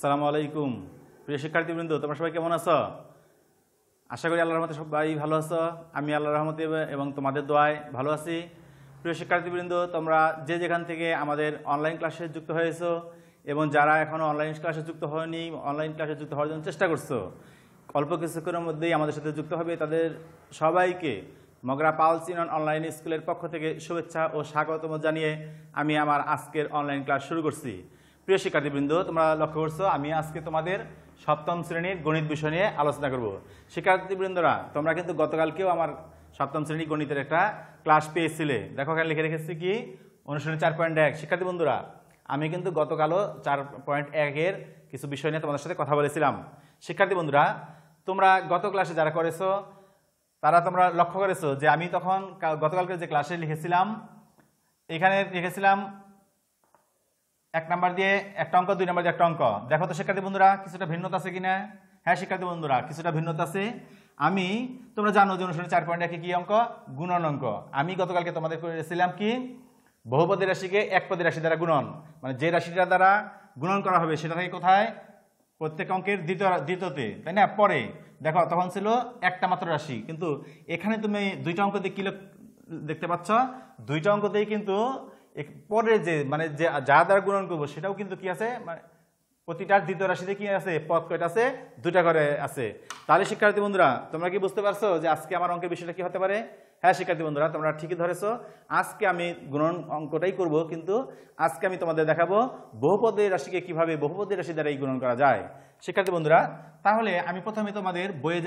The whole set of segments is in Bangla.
আসসালামু আলাইকুম প্রিয় শিক্ষার্থীবৃন্দ তোমরা সবাই কেমন আছো আশা করি আল্লাহ রহমতে সবাই ভালো আছো আমি আল্লাহ রহমতে এবং তোমাদের দোয়ায় ভালো আছি প্রিয় শিক্ষার্থীবৃন্দ তোমরা যে যেখান থেকে আমাদের অনলাইন ক্লাসে যুক্ত হয়েছো এবং যারা এখনও অনলাইন ক্লাসে যুক্ত হয়নি অনলাইন ক্লাসে যুক্ত হওয়ার জন্য চেষ্টা করছো অল্প কিছুক্ষণের মধ্যেই আমাদের সাথে যুক্ত হবে তাদের সবাইকে মগরা পাল চিনন অনলাইন স্কুলের পক্ষ থেকে শুভেচ্ছা ও স্বাগতম জানিয়ে আমি আমার আজকের অনলাইন ক্লাস শুরু করছি প্রিয় শিক্ষার্থীবৃন্দ তোমরা লক্ষ্য করছো আমি আজকে তোমাদের সপ্তম শ্রেণীর গণিত বিষয় নিয়ে আলোচনা করব শিক্ষার্থীবৃন্দরা তোমরা কিন্তু গতকালকেও আমার সপ্তম শ্রেণী গণিতের একটা ক্লাস পেয়েছিলে দেখো এখানে লিখে রেখেছি কি অনুষ্ঠানে চার পয়েন্ট এক শিক্ষার্থী বন্ধুরা আমি কিন্তু গতকালও চার পয়েন্ট একের কিছু বিষয় নিয়ে তোমাদের সাথে কথা বলেছিলাম শিক্ষার্থী বন্ধুরা তোমরা গত ক্লাসে যারা করেছো তারা তোমরা লক্ষ্য করেছো যে আমি তখন গতকালকে যে ক্লাসে লিখেছিলাম এখানে লিখেছিলাম এক নাম্বার দিয়ে একটা অঙ্ক দুই নাম্বার দিয়ে একটা অঙ্ক দেখো তো শিক্ষার্থী বন্ধুরা কিছুটা ভিন্নতা আছে কিনা হ্যাঁ শিক্ষার্থী বন্ধুরা কিছুটা ভিন্নতা আছে আমি তোমরা জানো যে অনুষ্ঠানে চার পয়েন্ট একে কী অঙ্ক গুণন অঙ্ক আমি গতকালকে তোমাদের করেছিলাম কি বহুপদী রাশিকে এক পদী রাশি দ্বারা গুণন মানে যে রাশিটা দ্বারা গুণন করা হবে সেটা থেকে কোথায় প্রত্যেক অঙ্কের দ্বিতীয় দ্বিতীয়তে তাই না পরে দেখো তখন ছিল একটা মাত্র রাশি কিন্তু এখানে তুমি দুইটা অঙ্ক দিয়ে কী দেখতে পাচ্ছ দুইটা অঙ্ক দিয়ে কিন্তু পরে যে মানে যে যা দ্বারা গুণন করবো সেটাও কিন্তু কি আছে মানে প্রতিটার দ্বিতীয় রাশিতে কি আছে পথ কয়টা আছে দুটা করে আছে তাহলে শিক্ষার্থী বন্ধুরা তোমরা কি বুঝতে পারছো যে আজকে আমার অঙ্কের বিষয়টা কি হতে পারে হ্যাঁ শিক্ষার্থী বন্ধুরা তোমরা ঠিকই ধরেছ আজকে আমি গুণন অঙ্কটাই করব কিন্তু আজকে আমি তোমাদের দেখাবো বহুপদের রাশিকে কিভাবে বহুপদের রাশি দ্বারা এই গুণন করা যায় শিক্ষার্থী বন্ধুরা তাহলে আমি প্রথমে তোমাদের বইয়ের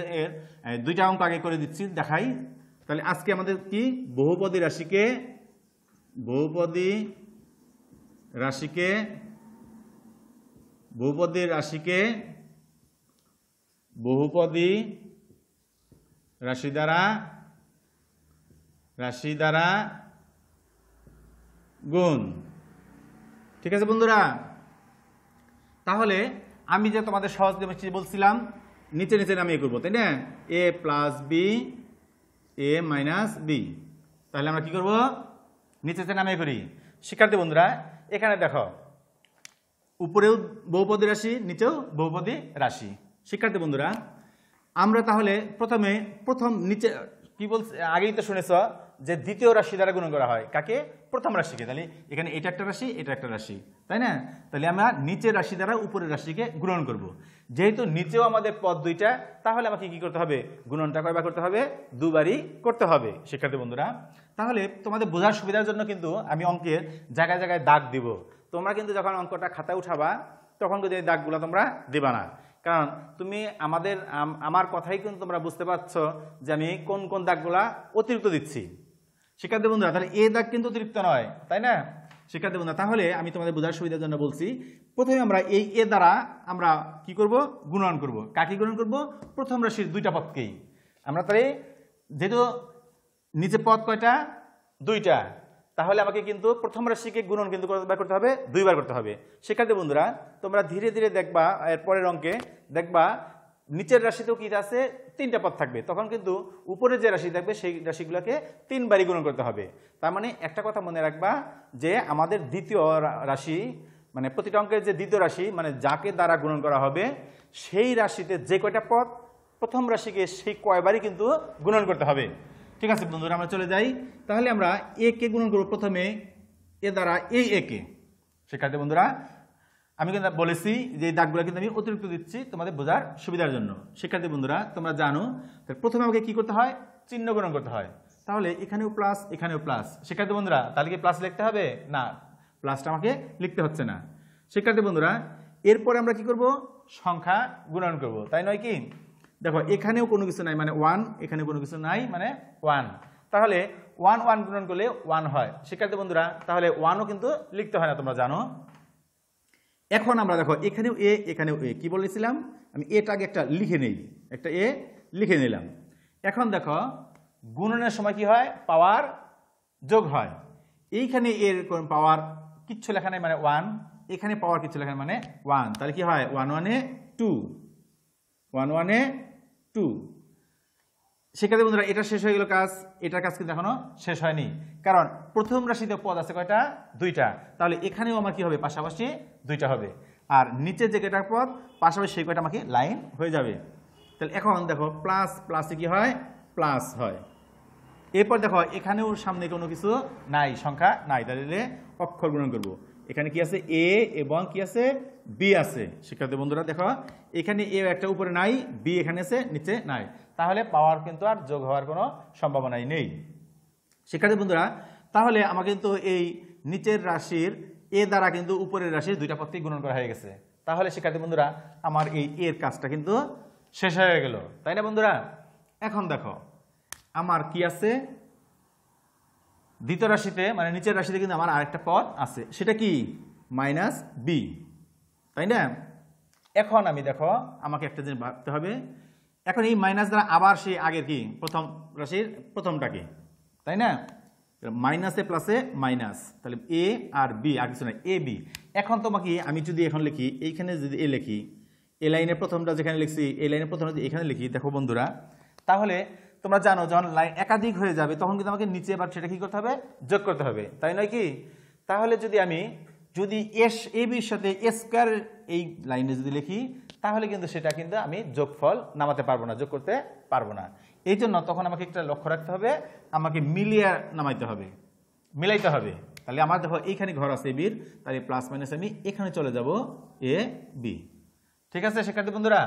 দুইটা অঙ্ক আগে করে দিচ্ছি দেখাই তাহলে আজকে আমাদের কি বহুপদের রাশিকে বহুপদী রাশিকে বহুপদী রাশিকে বহুপদী রাশি দ্বারা রাশি দ্বারা গুণ ঠিক আছে বন্ধুরা তাহলে আমি যে তোমাদের সহজ বলছিলাম নিচে নিচে আমি এ করবো তাই না A plus B A minus B তাহলে আমরা কি করবো নিচেতে নামে করি শিক্ষার্থী বন্ধুরা এখানে দেখো উপরেও বহুপদী রাশি নিচেও বহুপদী রাশি শিক্ষার্থী বন্ধুরা আমরা তাহলে প্রথমে প্রথম নিচে কি বলছে আগেই তো শুনেছ যে দ্বিতীয় রাশি দ্বারা গুণ করা হয় কাকে প্রথম রাশিকে তাহলে এখানে এটা একটা রাশি এটা একটা রাশি তাই না তাহলে আমরা নিচের রাশি দ্বারা উপরের রাশিকে গুণন করব। যেহেতু নিচেও আমাদের পদ দুইটা তাহলে আমাকে কি করতে হবে গুণনটা কয়বার করতে হবে দুবারই করতে হবে শিক্ষার্থী বন্ধুরা তাহলে তোমাদের বোঝার সুবিধার জন্য কিন্তু আমি অঙ্কের জায়গায় জায়গায় দাগ দিব তোমরা কিন্তু যখন অঙ্কটা খাতা উঠাবা তখন কিন্তু এই দাগগুলো তোমরা দিবা না কারণ তুমি আমাদের আমার কথাই কিন্তু তোমরা বুঝতে পারছো যে আমি কোন কোন দাগগুলা অতিরিক্ত দিচ্ছি শিক্ষার্থী বন্ধুরা তাহলে এ দাগ কিন্তু তৃপ্ত নয় তাই না শিক্ষার্থী বন্ধুরা তাহলে আমি তোমাদের বোঝার সুবিধার জন্য বলছি প্রথমে আমরা এই এ দ্বারা আমরা কি করব গুণন করব কাকে গুণন করব প্রথম রাশির দুইটা পদকেই আমরা তাহলে যেহেতু নিচে পদ কয়টা দুইটা তাহলে আমাকে কিন্তু প্রথম রাশিকে গুণন কিন্তু কতবার করতে হবে দুইবার করতে হবে শিক্ষার্থী বন্ধুরা তোমরা ধীরে ধীরে দেখবা এর পরের অঙ্কে দেখবা নিচের রাশিতেও কী আছে তিনটা পথ থাকবে তখন কিন্তু উপরে যে রাশি থাকবে সেই রাশিগুলোকে তিনবারই গুণ করতে হবে তার মানে একটা কথা মনে রাখবা যে আমাদের দ্বিতীয় রাশি মানে প্রতিটা অঙ্কের যে দ্বিতীয় রাশি মানে যাকে দ্বারা গুণন করা হবে সেই রাশিতে যে কয়টা পথ প্রথম রাশিকে সেই কয়বারই কিন্তু গুণন করতে হবে ঠিক আছে বন্ধুরা আমরা চলে যাই তাহলে আমরা এ কে গুণন করব প্রথমে এ দ্বারা এই এ কে শিক্ষার্থী বন্ধুরা আমি কিন্তু বলেছি যে এই দাগগুলো কিন্তু আমি অতিরিক্ত দিচ্ছি তোমাদের বোঝার সুবিধার জন্য শিক্ষার্থী বন্ধুরা তোমরা জানো তাহলে প্রথমে আমাকে কী করতে হয় চিহ্ন গ্রহণ করতে হয় তাহলে এখানেও প্লাস এখানেও প্লাস শিক্ষার্থী বন্ধুরা তাহলে কি প্লাস লিখতে হবে না প্লাসটা আমাকে লিখতে হচ্ছে না শিক্ষার্থী বন্ধুরা এরপরে আমরা কি করব সংখ্যা গুণন করব তাই নয় কি দেখো এখানেও কোনো কিছু নাই মানে ওয়ান এখানে কোনো কিছু নাই মানে ওয়ান তাহলে ওয়ান ওয়ান গুণন করলে ওয়ান হয় শিক্ষার্থী বন্ধুরা তাহলে ওয়ানও কিন্তু লিখতে হয় না তোমরা জানো এখন আমরা দেখো এখানেও এ এখানেও এ কী বলেছিলাম আমি এটা আগে একটা লিখে নেই একটা এ লিখে নিলাম এখন দেখো গুণনের সময় কি হয় পাওয়ার যোগ হয় এইখানে এর পাওয়ার কিচ্ছু লেখা নেই মানে ওয়ান এখানে পাওয়ার কিচ্ছু লেখা মানে ওয়ান তাহলে কি হয় ওয়ান ওয়ানে টু ওয়ান ওয়ানে টু সেক্ষেত্রে বন্ধুরা এটা শেষ হয়ে গেল কাজ এটার কাজ কিন্তু এখনও শেষ হয়নি কারণ প্রথম রাশিতে পদ আছে কয়টা দুইটা তাহলে এখানেও আমার কি হবে পাশাপাশি দুইটা হবে আর নিচে যে কয়টা পদ পাশাপাশি সেই কয়টা আমাকে লাইন হয়ে যাবে তাহলে এখন দেখো প্লাস প্লাসে কি হয় প্লাস হয় এরপর দেখো এখানেও সামনে কোনো কিছু নাই সংখ্যা নাই তাহলে অক্ষর গ্রহণ করব। এখানে কি আছে এ এবং কি আছে বি আছে শিক্ষার্থী বন্ধুরা দেখো এখানে এ একটা উপরে নাই বি এখানে আছে নিচে নাই তাহলে পাওয়ার কিন্তু আর যোগ হওয়ার কোনো সম্ভাবনাই নেই শিক্ষার্থী বন্ধুরা তাহলে আমার কিন্তু এই নিচের রাশির এ দ্বারা কিন্তু উপরের রাশির দুইটা পথকে গুণন করা হয়ে গেছে তাহলে শিক্ষার্থী বন্ধুরা আমার এই এর কাজটা কিন্তু শেষ হয়ে গেল তাই না বন্ধুরা এখন দেখো আমার কি আছে দ্বিতীয় রাশিতে মানে নিচের রাশিতে কিন্তু আমার আরেকটা পথ আছে সেটা কি মাইনাস বি তাই না এখন আমি দেখো আমাকে একটা জিনিস ভাবতে হবে এখন এই মাইনাস দ্বারা আবার সেই আগের কি প্রথম রাশির প্রথমটা কি তাই না মাইনাসে প্লাসে মাইনাস তাহলে এ আর বি আর কিছু না এ বি এখন তোমাকে আমি যদি এখন লিখি এইখানে যদি এ লিখি এ লাইনের প্রথমটা যেখানে লিখছি এ লাইনের প্রথমটা এখানে লিখি দেখো বন্ধুরা তাহলে তোমরা জানো যখন লাইন একাধিক হয়ে যাবে তখন কিন্তু আমাকে নিচে এবার সেটা কী করতে হবে যোগ করতে হবে তাই নয় কি তাহলে যদি আমি যদি এস এ বির সাথে এ স্কোয়ার এই লাইনে যদি লিখি তাহলে কিন্তু সেটা কিন্তু আমি যোগফল নামাতে পারবো না যোগ করতে পারবো না এই জন্য তখন আমাকে একটা লক্ষ্য রাখতে হবে আমাকে মিলিয়ে নামাইতে হবে মিলাইতে হবে তাহলে আমার দেখো এইখানে ঘর আছে বির তাহলে প্লাস মাইনাস আমি এখানে চলে যাব এ বি ঠিক আছে শিক্ষার্থী বন্ধুরা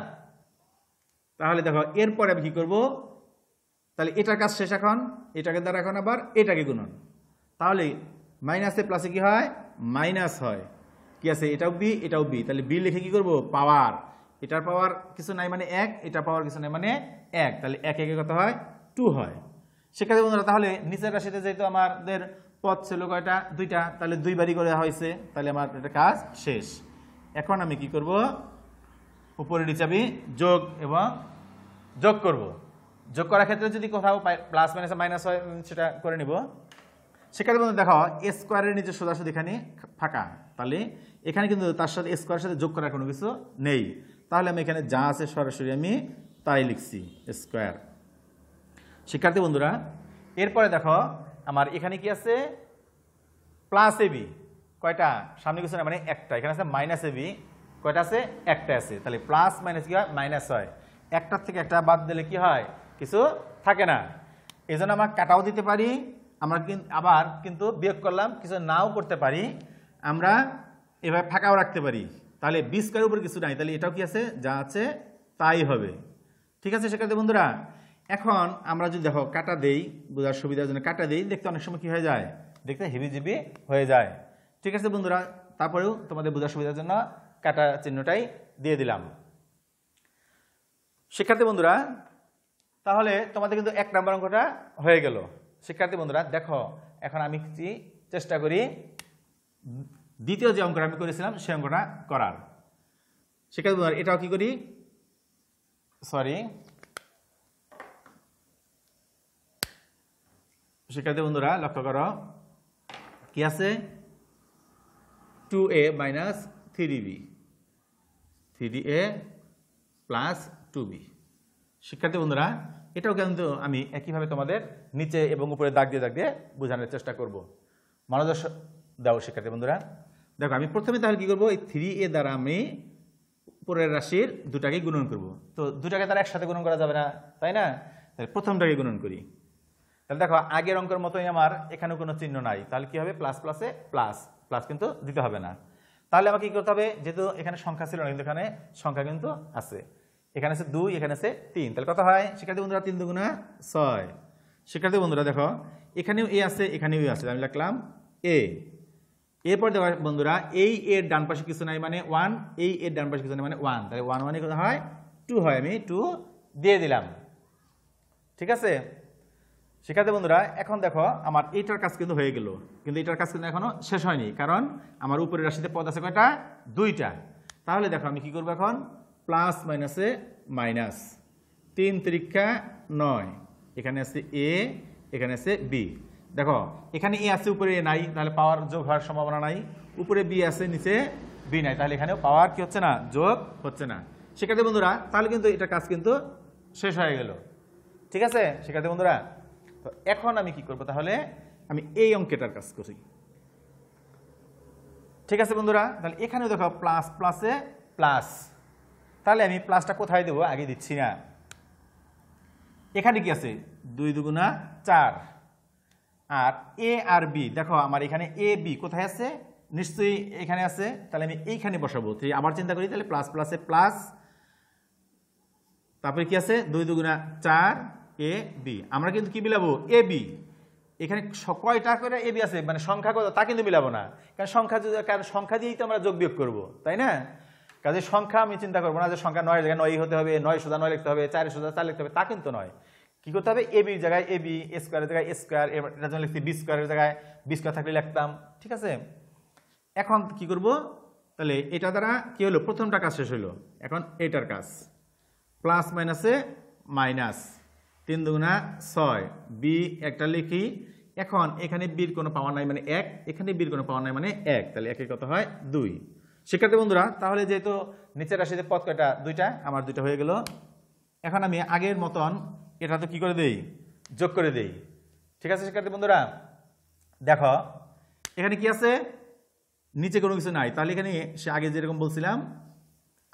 তাহলে দেখো এরপরে আমি কী করবো তাহলে এটার কাজ শেষ এখন এটাকে দ্বারা এখন আবার এটাকে গুণন তাহলে মাইনাসে প্লাসে কি হয় মাইনাস হয় কি আছে এটাও বি এটাও বি তাহলে বি লিখে কি করব পাওয়ার এটার পাওয়ার কিছু নাই মানে এক এটা পাওয়ার কিছু নাই মানে এক তাহলে এক একে কত হয় টু হয় সেক্ষেত্রে বন্ধুরা তাহলে নিচের রাশিতে যেহেতু আমাদের পথ ছিল কয়টা দুইটা তাহলে দুই বাড়ি করে হয়েছে তাহলে আমার এটা কাজ শেষ এখন আমি কি করব উপরের চাবি যোগ এবং যোগ করব যোগ করার ক্ষেত্রে যদি কোথাও প্লাস মাইনাস মাইনাস হয় সেটা করে নিব সেক্ষেত্রে বন্ধু দেখো স্কোয়ারের নিচে সোজাসুদি এখানে ফাঁকা তাহলে এখানে কিন্তু তার সাথে স্কোয়ারের সাথে যোগ করার কোনো কিছু নেই তাহলে আমি এখানে যা আছে সরাসরি আমি তাই লিখছি স্কোয়ার শিক্ষার্থী বন্ধুরা এরপরে দেখো আমার এখানে কি আছে প্লাস এবি কয়টা সামনে কিছু না মানে একটা এখানে আছে মাইনাস এবি কয়টা আছে একটা আছে তাহলে প্লাস মাইনাস কী হয় মাইনাস হয় একটার থেকে একটা বাদ দিলে কি হয় কিছু থাকে না এই জন্য আমরা কাটাও দিতে পারি আমরা আবার কিন্তু বিয়োগ করলাম কিছু নাও করতে পারি আমরা এভাবে ফাঁকাও রাখতে পারি তাহলে বি উপর কিছু নাই তাহলে এটাও কি আছে যা আছে তাই হবে ঠিক আছে সেক্ষেত্রে বন্ধুরা এখন আমরা যদি দেখো কাটা দেই বোঝার সুবিধার জন্য কাটা দেই দেখতে অনেক সময় কী হয়ে যায় দেখতে হেভিজিবি হয়ে যায় ঠিক আছে বন্ধুরা তারপরেও তোমাদের বোঝার সুবিধার জন্য কাটা চিহ্নটাই দিয়ে দিলাম শিক্ষার্থী বন্ধুরা তাহলে তোমাদের কিন্তু এক নম্বর অঙ্কটা হয়ে গেল শিক্ষার্থী বন্ধুরা দেখো এখন আমি চেষ্টা করি দ্বিতীয় যে অঙ্কটা আমি করেছিলাম সে অঙ্কটা করার সেক্ষেত্রে এটাও কি করি সরি সেক্ষেত্রে বন্ধুরা লক্ষ্য করো কি আছে two A minus three B three A plus two B শিক্ষার্থী বন্ধুরা এটাও কিন্তু আমি একইভাবে তোমাদের নিচে এবং উপরে দাগ দিয়ে দাগ দিয়ে বোঝানোর চেষ্টা করব মনোদর্শ দাও শিক্ষার্থী বন্ধুরা দেখো আমি প্রথমে তাহলে কী করবো এই থ্রি এ দ্বারা আমি পরের রাশির দুটাকে গুণন করব তো দুটাকে তারা একসাথে গুণন করা যাবে না তাই না তাহলে প্রথমটাকে গুণন করি তাহলে দেখো আগের অঙ্কের মতোই আমার এখানে কোনো চিহ্ন নাই তাহলে কী হবে প্লাস প্লাসে প্লাস প্লাস কিন্তু দিতে হবে না তাহলে আমাকে কী করতে হবে যেহেতু এখানে সংখ্যা ছিল না কিন্তু এখানে সংখ্যা কিন্তু আছে এখানে আছে দুই এখানে আছে তিন তাহলে কথা হয় শিক্ষার্থী বন্ধুরা তিন দুগুণা ছয় শিক্ষার্থী বন্ধুরা দেখো এখানেও এ আছে এখানেও এ আছে আমি লিখলাম এ এরপর দেখো বন্ধুরা এই এর ডান পাশে কিছু নাই মানে ওয়ান এই এর ডান পাশে কিছু নাই মানে ওয়ান তাহলে ওয়ান ওয়ানে কথা হয় টু হয় আমি টু দিয়ে দিলাম ঠিক আছে শিক্ষার্থী বন্ধুরা এখন দেখো আমার এইটার কাজ কিন্তু হয়ে গেল কিন্তু এটার কাজ কিন্তু এখনও শেষ হয়নি কারণ আমার উপরের রাশিতে পদ আছে কয়টা দুইটা তাহলে দেখো আমি কি করবো এখন প্লাস মাইনাসে মাইনাস তিন তিরিক্ষা নয় এখানে আছে এ এখানে আছে বি দেখো এখানে এ আছে উপরে এ নাই তাহলে পাওয়ার যোগ হওয়ার সম্ভাবনা নাই উপরে বি আছে নিচে বি নাই তাহলে এখানেও পাওয়ার কি হচ্ছে না যোগ হচ্ছে না সেক্ষেত্রে বন্ধুরা তাহলে কিন্তু এটা কাজ কিন্তু শেষ হয়ে গেল ঠিক আছে সেক্ষেত্রে বন্ধুরা তো এখন আমি কি করব তাহলে আমি এই অঙ্কেটার কাজ করি ঠিক আছে বন্ধুরা তাহলে এখানেও দেখো প্লাস প্লাসে প্লাস তাহলে আমি প্লাসটা কোথায় দেবো আগে দিচ্ছি না এখানে কি আছে দুই দুগুণা চার আর এ আর বি দেখো আমার এখানে এ বি কোথায় আছে নিশ্চয়ই এখানে আছে তাহলে আমি এইখানে বসাবো তুই আবার চিন্তা করি তাহলে প্লাস প্লাসে প্লাস তারপরে কি আছে দুই দুগুণা চার এ বি আমরা কিন্তু কি মিলাবো এ বি এখানে কয়টা করে এ বি আছে মানে সংখ্যা কত তা কিন্তু মিলাবো না কারণ সংখ্যা যদি কারণ সংখ্যা দিয়েই তো আমরা যোগ বিয়োগ করবো তাই না কাজে সংখ্যা আমি চিন্তা করবো না যে সংখ্যা নয় জায়গায় নয়ই হতে হবে নয় সোজা নয় লিখতে হবে চারে সোজা চার লিখতে হবে তা কিন্তু নয় কী করতে হবে এ বির জায়গায় এ বি এ স্কোয়ারের জায়গায় এ স্কোয়ার এটা জন্য লিখছি বি স্কোয়ারের জায়গায় বি স্কোয়ার থাকলে লিখতাম ঠিক আছে এখন কি করব তাহলে এটা দ্বারা কি হলো প্রথমটা কাজ শেষ হলো এখন এটার কাজ প্লাস মাইনাসে মাইনাস তিন দুগুণা ছয় বি একটা লিখি এখন এখানে বির কোনো পাওয়ার নাই মানে এক এখানে বির কোনো পাওয়ার নাই মানে এক তাহলে একের কত হয় দুই শিক্ষার্থী বন্ধুরা তাহলে যেহেতু নিচের রাশিতে পথ কয়টা দুইটা আমার দুইটা হয়ে গেল এখন আমি আগের মতন এটা তো কি করে দেই যোগ করে দেই ঠিক আছে শিক্ষার্থী বন্ধুরা দেখো এখানে কি আছে নিচে কোনো কিছু নাই তাহলে এখানে সে আগে যেরকম বলছিলাম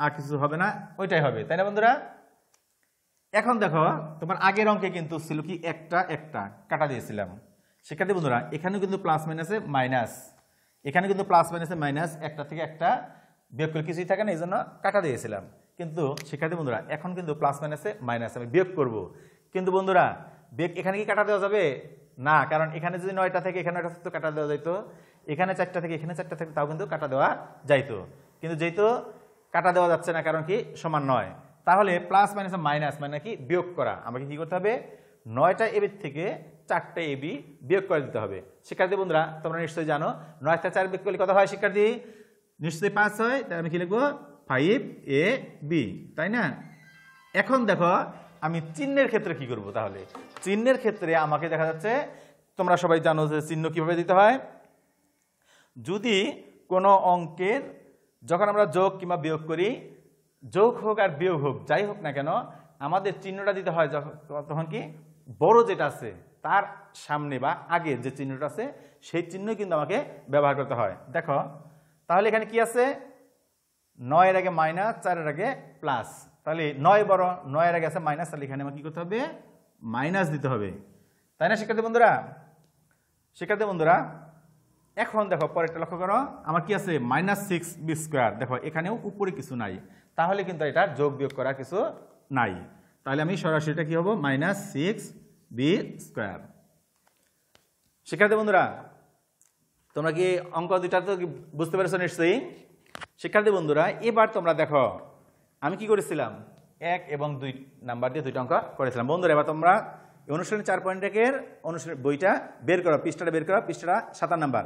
আর কিছু হবে না ওইটাই হবে তাই না বন্ধুরা এখন দেখো তোমার আগের অঙ্কে কিন্তু ছিল কি একটা একটা কাটা দিয়েছিলাম শিক্ষার্থী বন্ধুরা এখানেও কিন্তু প্লাস মাইনাসে মাইনাস এখানে কিন্তু প্লাস মাইনাসে মাইনাস একটা থেকে একটা বিয়োগ করে কিছুই থাকে না এই জন্য কাটা দিয়েছিলাম কিন্তু শিক্ষার্থী বন্ধুরা এখন কিন্তু প্লাস মাইনাসে মাইনাস আমি বিয়োগ করব কিন্তু বন্ধুরা বিয়োগ এখানে কি কাটা দেওয়া যাবে না কারণ এখানে যদি নয়টা থেকে এখানে নয়টা থাকতো কাটা দেওয়া যাইতো এখানে চারটা থেকে এখানে চারটা থেকে তাও কিন্তু কাটা দেওয়া যাইতো কিন্তু যেহেতু কাটা দেওয়া যাচ্ছে না কারণ কি সমান নয় তাহলে প্লাস মাইনাস মাইনাস মানে কি বিয়োগ করা আমাকে কি করতে হবে নয়টা এবির থেকে চারটা এবি বিয়োগ করে দিতে হবে শিক্ষার্থী বন্ধুরা তোমরা নিশ্চয়ই জানো নয়টা চার বিয়োগ করলে কত হয় শিক্ষার্থী নিশ্চয়ই পাঁচ হয় তাহলে আমি কি লিখবো ফাইভ এ বি তাই না এখন দেখো আমি চিহ্নের ক্ষেত্রে কি করব তাহলে চিহ্নের ক্ষেত্রে আমাকে দেখা যাচ্ছে তোমরা সবাই জানো যে চিহ্ন কিভাবে দিতে হয় যদি কোনো অঙ্কের যখন আমরা যোগ কিংবা বিয়োগ করি যোগ হোক আর বিয়োগ হোক যাই হোক না কেন আমাদের চিহ্নটা দিতে হয় যখন তখন কি বড় যেটা আছে তার সামনে বা আগে যে চিহ্নটা আছে সেই চিহ্ন কিন্তু আমাকে ব্যবহার করতে হয় দেখো তাহলে এখানে কি আছে নয়ের আগে মাইনাস চারের আগে প্লাস তাহলে নয় বড় নয়ের আগে আছে মাইনাস তাহলে এখানে আমাকে কী করতে হবে মাইনাস দিতে হবে তাই না শিক্ষার্থী বন্ধুরা শিক্ষার্থী বন্ধুরা এখন দেখো পরেরটা লক্ষ্য করো আমার কি আছে মাইনাস সিক্স বি স্কোয়ার দেখো এখানেও উপরে কিছু নাই তাহলে কিন্তু এটা যোগ বিয়োগ করা কিছু নাই তাহলে আমি সরাসরিটা কি হবো মাইনাস সিক্স বি স্কোয়ার শিক্ষার্থী বন্ধুরা তোমরা কি অঙ্ক দুটা তো বুঝতে পেরেছো নিশ্চয়ই শিক্ষার্থী বন্ধুরা এবার তোমরা দেখো আমি কি করেছিলাম এক এবং দুই নাম্বার দিয়ে দুইটা অঙ্ক করেছিলাম বন্ধুরা এবার তোমরা অনুশীলন চার পয়েন্ট একের অনুশীলন বইটা বের করো পৃষ্ঠাটা বের করো পৃষ্ঠাটা সাতান নাম্বার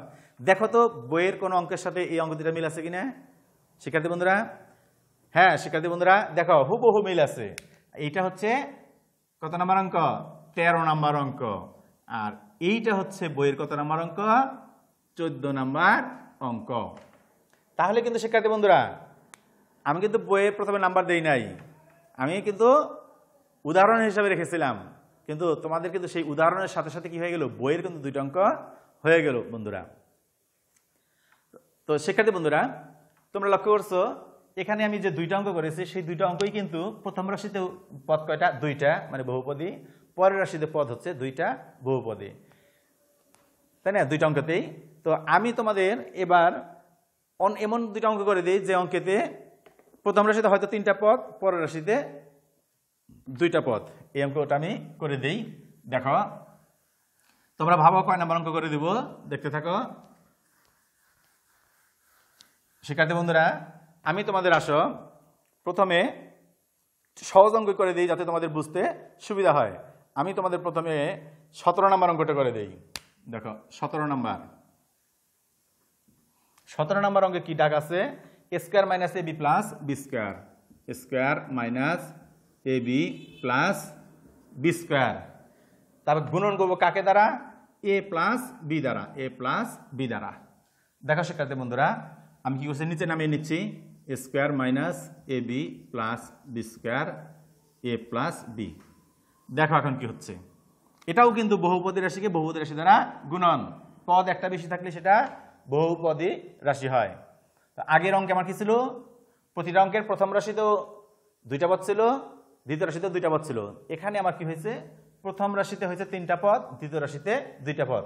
দেখো তো বইয়ের কোনো অঙ্কের সাথে এই অঙ্ক দুটা মিল আছে কি না শিক্ষার্থী বন্ধুরা হ্যাঁ শিক্ষার্থী বন্ধুরা দেখো হুবহু মিল আছে এইটা হচ্ছে কত নাম্বার অঙ্ক তেরো নাম্বার অঙ্ক আর এইটা হচ্ছে বইয়ের কত নাম্বার অঙ্ক চোদ্দ নাম্বার অঙ্ক তাহলে কিন্তু শিক্ষার্থী বন্ধুরা আমি কিন্তু বইয়ে প্রথমে নাম্বার দেই নাই আমি কিন্তু উদাহরণ হিসাবে রেখেছিলাম কিন্তু তোমাদের কিন্তু সেই উদাহরণের সাথে সাথে কি হয়ে গেল বইয়ের কিন্তু দুইটা অঙ্ক হয়ে গেল বন্ধুরা তো শিক্ষার্থী বন্ধুরা তোমরা লক্ষ্য করছো এখানে আমি যে দুইটা অঙ্ক করেছি সেই দুইটা অঙ্কই কিন্তু প্রথম রাশিতে পদ কয়টা দুইটা মানে বহুপদী পরের রাশিতে পদ হচ্ছে দুইটা বহুপদী তাই না দুইটা অঙ্কতেই তো আমি তোমাদের এবার অন এমন দুটো অঙ্ক করে দিই যে অঙ্কেতে প্রথম রাশিতে হয়তো তিনটা পদ পরের রাশিতে দুইটা পদ এই অঙ্কটা আমি করে দিই দেখো তোমরা ভাবো কয় নাম্বার অঙ্ক করে দিব দেখতে থাকো শিক্ষার্থী বন্ধুরা আমি তোমাদের আসো প্রথমে সহজ অঙ্ক করে দিই যাতে তোমাদের বুঝতে সুবিধা হয় আমি তোমাদের প্রথমে সতেরো নাম্বার অঙ্কটা করে দিই দেখো সতেরো নাম্বার সতেরো নম্বর অঙ্কে কী ডাক আছে square minus A B plus B square square minus A B plus B square তারপর গুণন করবো কাকে দ্বারা এ প্লাস বি দ্বারা এ প্লাস বি দ্বারা দেখা শিক্ষার্থী বন্ধুরা আমি কী করছি নিচে নামিয়ে নিচ্ছি square minus A B plus B square A plus B দেখো এখন কি হচ্ছে এটাও কিন্তু বহুপদী রাশিকে বহুপদী রাশি দ্বারা গুণন পদ একটা বেশি থাকলে সেটা বহুপদী রাশি হয় তো আগের অঙ্কে আমার কি ছিল প্রতিটা অঙ্কের প্রথম রাশিতেও দুইটা পদ ছিল দ্বিতীয় রাশিতে দুইটা পদ ছিল এখানে আমার কি হয়েছে প্রথম রাশিতে হয়েছে তিনটা পদ দ্বিতীয় রাশিতে দুইটা পদ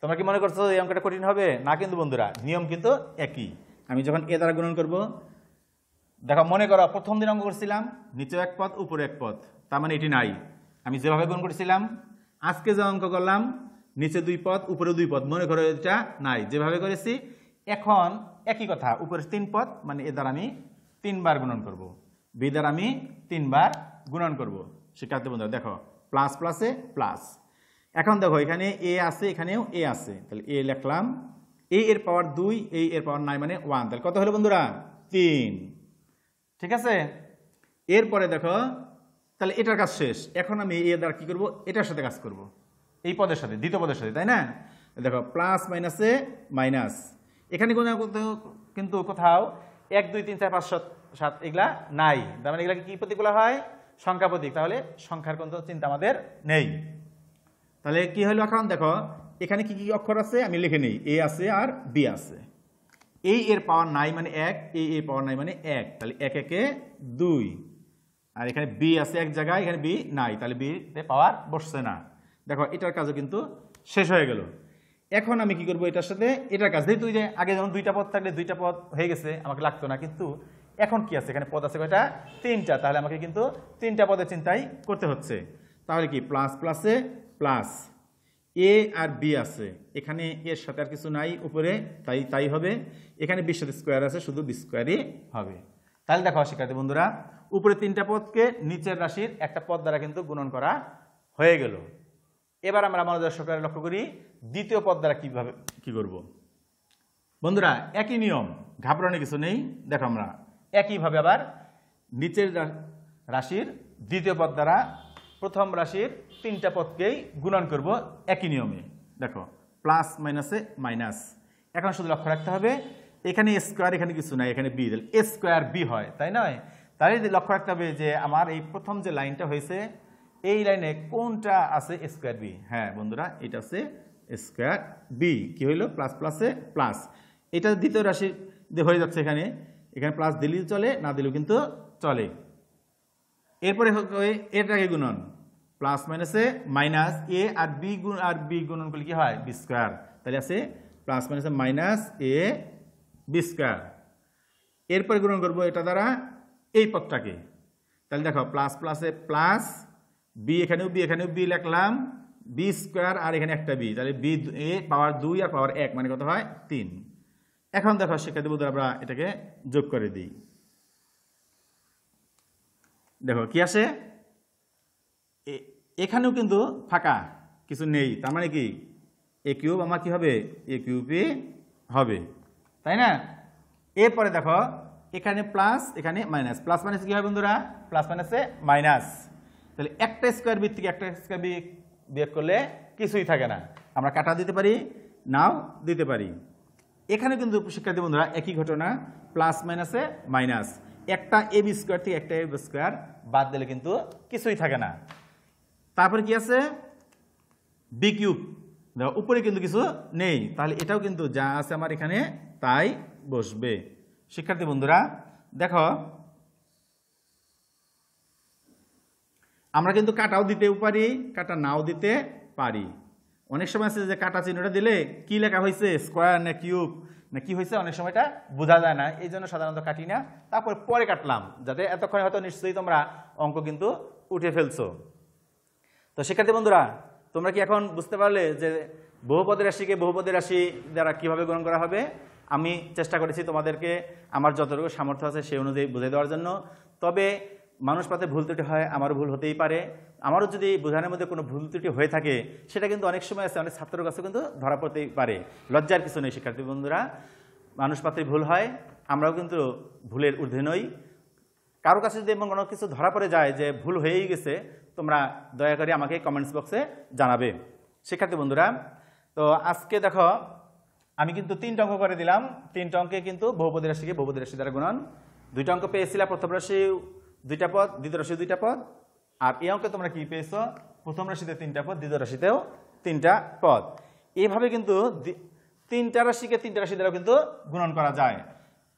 তোমরা কি মনে করছো এই অঙ্কটা কঠিন হবে না কিন্তু বন্ধুরা নিয়ম কিন্তু একই আমি যখন এ দ্বারা গুণন করব দেখো মনে করো প্রথম দিন অঙ্ক করছিলাম নিচে এক পদ উপরে এক পদ তার মানে এটি নাই আমি যেভাবে গুণ করেছিলাম আজকে যে অঙ্ক করলাম নিচে দুই পথ উপরে দুই পথ মনে করো এটা নাই যেভাবে করেছি এখন একই কথা উপরে তিন পথ মানে এ দ্বারা আমি তিনবার গুণন করব। বি দ্বারা আমি তিনবার গুণন করব। শিক্ষার্থী বন্ধুরা দেখো প্লাস প্লাসে প্লাস এখন দেখো এখানে এ আছে এখানেও এ আছে তাহলে এ লিখলাম এ এর পাওয়ার দুই এ এর পাওয়ার নাই মানে ওয়ান তাহলে কত হলো বন্ধুরা তিন ঠিক আছে এরপরে দেখো তাহলে এটার কাজ শেষ এখন আমি এ দ্বারা কী করবো এটার সাথে কাজ করব। এই পদের সাথে দ্বিতীয় পদের সাথে তাই না দেখো প্লাস মাইনাসে মাইনাস এখানে কোনো কিন্তু কোথাও এক দুই তিন চার পাঁচ সাত সাত এগুলা নাই তার মানে এগুলাকে কী প্রতীক বলা হয় সংখ্যা প্রতীক তাহলে সংখ্যার কোনো চিন্তা আমাদের নেই তাহলে কি হলো এখন দেখো এখানে কি কি অক্ষর আছে আমি লিখে নিই এ আছে আর বি আছে এই এর পাওয়ার নাই মানে এক এ এর পাওয়ার নাই মানে এক তাহলে এক একে দুই আর এখানে বি আছে এক জায়গায় এখানে বি নাই তাহলে বিতে পাওয়ার বসছে না দেখো এটার কাজও কিন্তু শেষ হয়ে গেল এখন আমি কি করব এটার সাথে এটার কাজ যেহেতু যে আগে যেমন দুইটা পদ থাকলে দুইটা পদ হয়ে গেছে আমাকে লাগতো না কিন্তু এখন কি আছে এখানে পদ আছে কয়টা তিনটা তাহলে আমাকে কিন্তু তিনটা পদের চিন্তাই করতে হচ্ছে তাহলে কি প্লাস প্লাসে প্লাস এ আর বি আছে এখানে এর সাথে আর কিছু নাই উপরে তাই তাই হবে এখানে বিশ সাথে স্কোয়ার আছে শুধু বি স্কোয়ারই হবে তাহলে দেখো শিক্ষার্থী বন্ধুরা উপরে তিনটা পদকে নিচের রাশির একটা পদ দ্বারা কিন্তু গুণন করা হয়ে গেল এবার আমরা আমাদের দর্শকরা লক্ষ্য করি দ্বিতীয় পদ দ্বারা কীভাবে কী করব বন্ধুরা একই নিয়ম ঘাবড়ানো কিছু নেই দেখো আমরা একইভাবে আবার নিচের রাশির দ্বিতীয় পদ দ্বারা প্রথম রাশির তিনটা পদকেই গুণন করব একই নিয়মে দেখো প্লাস মাইনাসে মাইনাস এখন শুধু লক্ষ্য রাখতে হবে এখানে স্কোয়ার এখানে কিছু নাই এখানে বি স্কোয়ার বি হয় তাই নয় তাহলে লক্ষ্য রাখতে হবে যে আমার এই প্রথম যে লাইনটা হয়েছে এই লাইনে কোনটা আছে স্কোয়ার বি হ্যাঁ বন্ধুরা এটা আছে স্কোয়ার বি কী হইল প্লাস প্লাসে প্লাস এটা দ্বিতীয় রাশি হয়ে যাচ্ছে এখানে এখানে প্লাস দিলেই চলে না দিলেও কিন্তু চলে এরপরে এটাকে গুণন প্লাস মাইনাসে মাইনাস এ আর বি গুণ আর বি গুণন করলে কী হয় বি স্কোয়ার তাহলে আছে প্লাস মাইনাসে মাইনাস এ বি স্কোয়ার এরপরে গ্রহণ করবো এটা দ্বারা এই পথটাকে তাহলে দেখো প্লাস প্লাসে প্লাস বি এখানেও বি এখানেও বি লেখলাম বি স্কোয়ার আর এখানে একটা বি তাহলে বি এ পাওয়ার দুই আর পাওয়ার এক মানে কত হয় তিন এখন দেখো শিক্ষার্থী বন্ধুরা আমরা এটাকে যোগ করে দিই দেখো কি আছে এখানেও কিন্তু ফাঁকা কিছু নেই তার মানে কি এ কিউব আমার কী হবে এ কিউবই হবে তাই না এরপরে দেখো এখানে প্লাস এখানে মাইনাস প্লাস মাইনাস কী হবে বন্ধুরা প্লাস মাইনাসে মাইনাস তাহলে একটা স্কোয়ার বিট থেকে একটা স্কোয়ার বিট বিয়োগ করলে কিছুই থাকে না আমরা কাটা দিতে পারি নাও দিতে পারি এখানে কিন্তু শিক্ষার্থী বন্ধুরা একই ঘটনা প্লাস মাইনাসে মাইনাস একটা এম স্কোয়ার থেকে একটা এম স্কোয়ার বাদ দিলে কিন্তু কিছুই থাকে না তারপরে কি আছে বি কিউব উপরে কিন্তু কিছু নেই তাহলে এটাও কিন্তু যা আছে আমার এখানে তাই বসবে শিক্ষার্থী বন্ধুরা দেখো আমরা কিন্তু কাটাও দিতেও পারি কাটা নাও দিতে পারি অনেক সময় আছে যে কাটা চিহ্নটা দিলে কি লেখা হয়েছে স্কোয়ার না কিউব না কি হয়েছে অনেক সময়টা বোঝা যায় না এই জন্য সাধারণত কাটি না তারপর পরে কাটলাম যাতে এতক্ষণে হয়তো নিশ্চয়ই তোমরা অঙ্ক কিন্তু উঠে ফেলছো তো শিক্ষার্থী বন্ধুরা তোমরা কি এখন বুঝতে পারলে যে বহুপদের রাশিকে বহুপদের রাশি দ্বারা কিভাবে গ্রহণ করা হবে আমি চেষ্টা করেছি তোমাদেরকে আমার যতটুকু সামর্থ্য আছে সেই অনুযায়ী বুঝে দেওয়ার জন্য তবে মানুষ পাতে ভুল ত্রুটি হয় আমারও ভুল হতেই পারে আমারও যদি বোঝানোর মধ্যে কোনো ভুল ত্রুটি হয়ে থাকে সেটা কিন্তু অনেক সময় আছে অনেক ছাত্রের কাছে কিন্তু ধরা পড়তেই পারে লজ্জার কিছু নেই শিক্ষার্থী বন্ধুরা মানুষ পাতে ভুল হয় আমরাও কিন্তু ভুলের ঊর্ধ্বে নই কারো কাছে যদি এমন কোনো কিছু ধরা পড়ে যায় যে ভুল হয়েই গেছে তোমরা দয়া করে আমাকে কমেন্টস বক্সে জানাবে শিক্ষার্থী বন্ধুরা তো আজকে দেখো আমি কিন্তু তিন অঙ্ক করে দিলাম তিনটা অঙ্কে কিন্তু বহুপদী রাশিকে বহুপদী রাশি দ্বারা গুণন দুইটা অঙ্ক পেয়েছিলাম প্রথম রাশি দুইটা পদ দ্বিতীয় রাশি দুইটা পদ আর এই অঙ্কে তোমরা কি পেয়েছ প্রথম রাশিতে তিনটা পদ দ্বিতীয় রাশিতেও তিনটা পদ এইভাবে কিন্তু তিনটা রাশিকে তিনটা রাশি দ্বারা কিন্তু গুণন করা যায়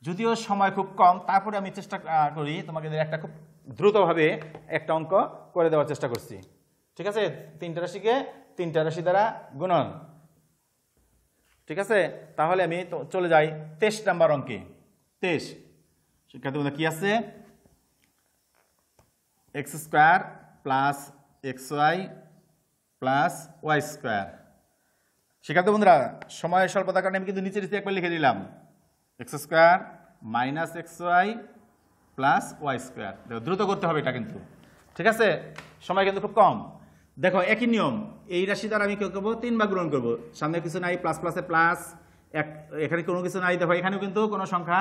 যদিও সময় খুব কম তারপরে আমি চেষ্টা করি তোমাকে একটা খুব দ্রুতভাবে একটা অঙ্ক করে দেওয়ার চেষ্টা করছি ঠিক আছে তিনটা রাশিকে তিনটা রাশি দ্বারা গুণন ঠিক আছে তাহলে আমি চলে যাই তেইশ নাম্বার অঙ্কে তেইশ শিক্ষার্থী কি আছে X square plus X Y plus Y square শিক্ষার্থী বন্ধুরা সময় স্বল্পতার কারণে আমি কিন্তু নিচে নিচে একবার লিখে দিলাম X square minus X Y plus Y square দেখো দ্রুত করতে হবে এটা কিন্তু ঠিক আছে সময় কিন্তু খুব কম দেখো একই নিয়ম এই রাশি দ্বারা আমি কী করবো তিনবার গ্রহণ করবো সামনে কিছু নাই প্লাস প্লাসে প্লাস এক এখানে কোনো কিছু নাই দেখো এখানেও কিন্তু কোনো সংখ্যা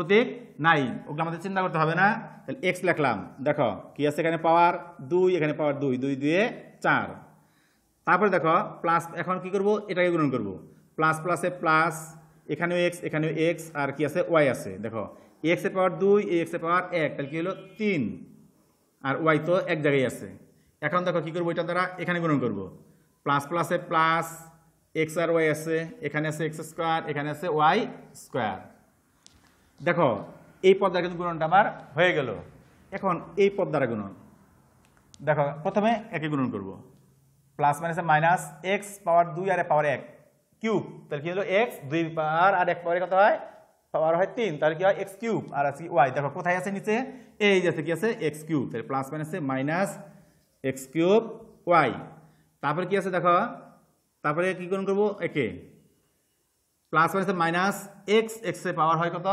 প্রতীক নাই ওগুলো আমাদের চিন্তা করতে হবে না তাহলে এক্স লেখলাম দেখো কি আছে এখানে পাওয়ার দুই এখানে পাওয়ার দুই দুই দুয়ে চার তারপরে দেখো প্লাস এখন কি করব এটাকে গ্রহণ করব প্লাস প্লাসে প্লাস এখানেও এক্স এখানেও এক্স আর কি আছে ওয়াই আছে দেখো এক্স এর পাওয়ার দুই এক্স এর পাওয়ার এক তাহলে কি হলো তিন আর ওয়াই তো এক জায়গায় আছে এখন দেখো কী করবো এটা দ্বারা এখানে গ্রহণ করব প্লাস প্লাসে প্লাস এক্স আর ওয়াই আছে এখানে আছে এক্স স্কোয়ার এখানে আছে ওয়াই স্কোয়ার দেখো এই পদ দ্বারা কিন্তু গুণনটা আমার হয়ে গেল এখন এই পদ দ্বারা গুণন দেখো প্রথমে একে গুণন করব প্লাস মাইনাসে মাইনাস এক্স পাওয়ার দুই আর এক পাওয়ার এক কিউব তাহলে কি হলো এক্স দুই পাওয়ার আর এক পাওয়ার কত হয় পাওয়ার হয় তিন তাহলে কি হয় এক্স কিউব আর আছে ওয়াই দেখো কোথায় আছে নিচে এই আছে কি আছে এক্স কিউব তাহলে প্লাস মাইনাসে মাইনাস এক্স কিউব ওয়াই তারপরে কি আছে দেখো তারপরে কি গ্রহণ করবো একে প্লাস মাইনাসে মাইনাস এক্স এক্সের পাওয়ার হয় কত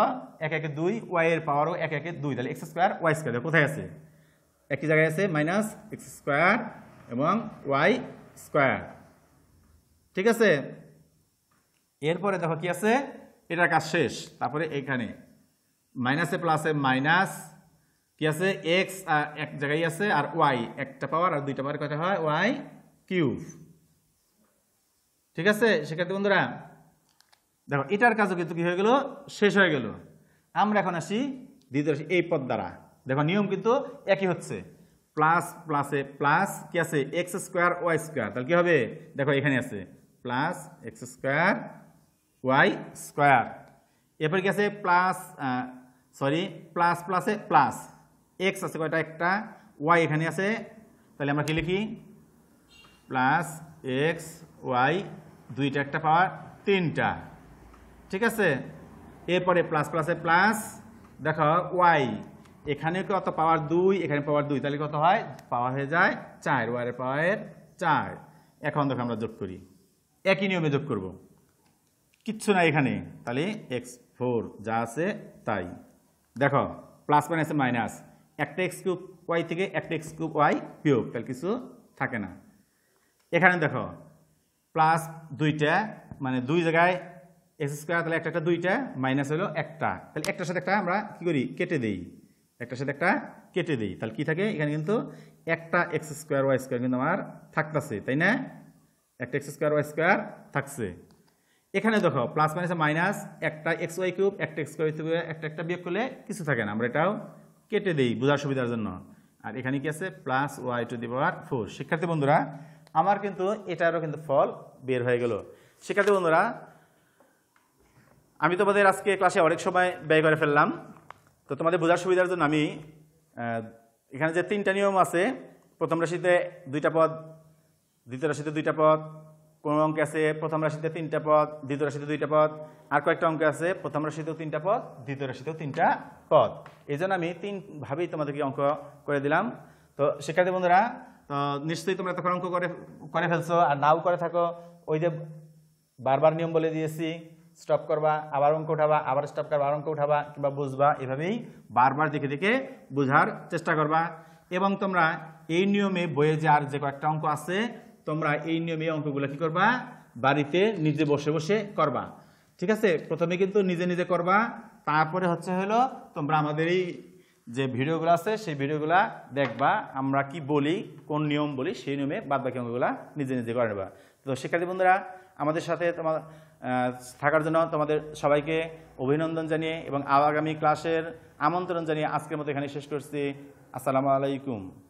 এক একে দুই ওয়াই এর পাওয়ারও এক একে দুই তাহলে এক্স স্কোয়ার ওয়াই স্কোয়ার কোথায় আছে একটি জায়গায় আছে মাইনাস এক্স স্কোয়ার এবং ওয়াই স্কোয়ার ঠিক আছে এরপরে দেখো কি আছে এটার কাজ শেষ তারপরে এখানে মাইনাসে প্লাসে মাইনাস কি আছে এক্স এক জায়গায় আছে আর ওয়াই একটা পাওয়ার আর দুইটা পাওয়ার কথা হয় ওয়াই কিউব ঠিক আছে সেক্ষেত্রে বন্ধুরা দেখো এটার কাজও কিন্তু কী হয়ে গেল শেষ হয়ে গেল আমরা এখন আসি দ্বিতীয় রাশি এই পদ দ্বারা দেখো নিয়ম কিন্তু একই হচ্ছে প্লাস প্লাসে প্লাস কী আছে এক্স স্কোয়ার ওয়াই স্কোয়ার তাহলে কী হবে দেখো এখানে আছে plus X square Y square এরপর কী আছে প্লাস সরি প্লাস প্লাসে প্লাস এক্স আছে কয়টা একটা ওয়াই এখানে আছে তাহলে আমরা কি লিখি প্লাস এক্স ওয়াই দুইটা একটা পাওয়ার তিনটা ঠিক আছে এরপরে প্লাস প্লাসে প্লাস দেখো ওয়াই এখানে কত পাওয়ার দুই এখানে পাওয়ার দুই তাহলে কত হয় পাওয়ার হয়ে যায় চার ওয়ারের পাওয়ার চার এখন দেখো আমরা যোগ করি একই নিয়মে যোগ করব। কিচ্ছু না এখানে তাহলে এক্স ফোর যা আছে তাই দেখো প্লাস মাইনাসে মাইনাস একটা এক্স কিউব ওয়াই থেকে একটা এক্স কিউব ওয়াই কিউব তাহলে কিছু থাকে না এখানে দেখো প্লাস দুইটা মানে দুই জায়গায় এক্স স্কোয়ার তাহলে একটা একটা দুইটা মাইনাস হলো একটা তাহলে একটার সাথে একটা আমরা কী করি কেটে দিই একটার সাথে একটা কেটে দিই তাহলে কী থাকে এখানে কিন্তু একটা এক্স স্কোয়ার ওয়াই স্কোয়ার কিন্তু আমার থাকতেছে তাই না একটা এক্স স্কোয়ার ওয়াই স্কোয়ার থাকছে এখানে দেখো প্লাস মাইনাস মাইনাস একটা এক্স ওয়াই কিউব একটা এক্স কিউব একটা একটা বিয়োগ করলে কিছু থাকে না আমরা এটাও কেটে দিই বোঝার সুবিধার জন্য আর এখানে কি আছে plus Y to the power four শিক্ষার্থী বন্ধুরা আমার কিন্তু এটারও কিন্তু ফল বের হয়ে গেল শিক্ষার্থী বন্ধুরা আমি তোমাদের আজকে ক্লাসে অনেক সময় ব্যয় করে ফেললাম তো তোমাদের বোঝার সুবিধার জন্য আমি এখানে যে তিনটা নিয়ম আছে প্রথম রাশিতে দুইটা পদ দ্বিতীয় রাশিতে দুইটা পদ কোনো অঙ্কে আছে প্রথম রাশিতে তিনটা পদ দ্বিতীয় রাশিতে দুইটা পদ আর কয়েকটা অঙ্কে আছে প্রথম রাশিতেও তিনটা পদ দ্বিতীয় রাশিতেও তিনটা পদ এই জন্য আমি তিনভাবেই তোমাদেরকে অঙ্ক করে দিলাম তো শিক্ষার্থী বন্ধুরা তো নিশ্চয়ই তোমরা এতক্ষণ অঙ্ক করে করে ফেলছো আর নাও করে থাকো ওই যে বারবার নিয়ম বলে দিয়েছি স্টপ করবা আবার অঙ্ক উঠাবা আবার স্টপ করবা আর অঙ্ক উঠাবা কিংবা বুঝবা এভাবেই বারবার দেখে দেখে বোঝার চেষ্টা করবা এবং তোমরা এই নিয়মে বইয়ে যে আর যে কয়েকটা অঙ্ক আছে তোমরা এই নিয়মে অঙ্কগুলো কী করবা বাড়িতে নিজে বসে বসে করবা ঠিক আছে প্রথমে কিন্তু নিজে নিজে করবা তারপরে হচ্ছে হলো তোমরা আমাদের এই যে ভিডিওগুলো আছে সেই ভিডিওগুলা দেখবা আমরা কি বলি কোন নিয়ম বলি সেই নিয়মে বাদ বাকি অঙ্কগুলা নিজে নিজে করে নেবা তো শিক্ষার্থী বন্ধুরা আমাদের সাথে তোমার থাকার জন্য তোমাদের সবাইকে অভিনন্দন জানিয়ে এবং আগামী ক্লাসের আমন্ত্রণ জানিয়ে আজকের মতো এখানে শেষ করছি আসসালামু আলাইকুম